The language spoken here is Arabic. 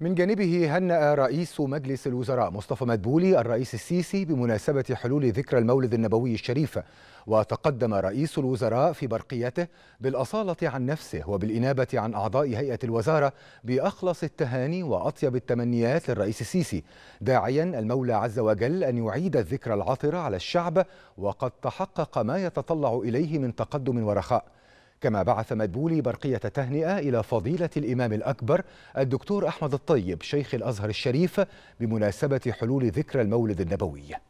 من جانبه هنأ رئيس مجلس الوزراء مصطفى مدبولي الرئيس السيسي بمناسبة حلول ذكرى المولد النبوي الشريف وتقدم رئيس الوزراء في برقيته بالأصالة عن نفسه وبالإنابة عن أعضاء هيئة الوزارة بأخلص التهاني وأطيب التمنيات للرئيس السيسي داعيا المولى عز وجل أن يعيد الذكرى العطرة على الشعب وقد تحقق ما يتطلع إليه من تقدم ورخاء كما بعث مدبولي برقية تهنئة إلى فضيلة الإمام الأكبر الدكتور أحمد الطيب شيخ الأزهر الشريف بمناسبة حلول ذكرى المولد النبوي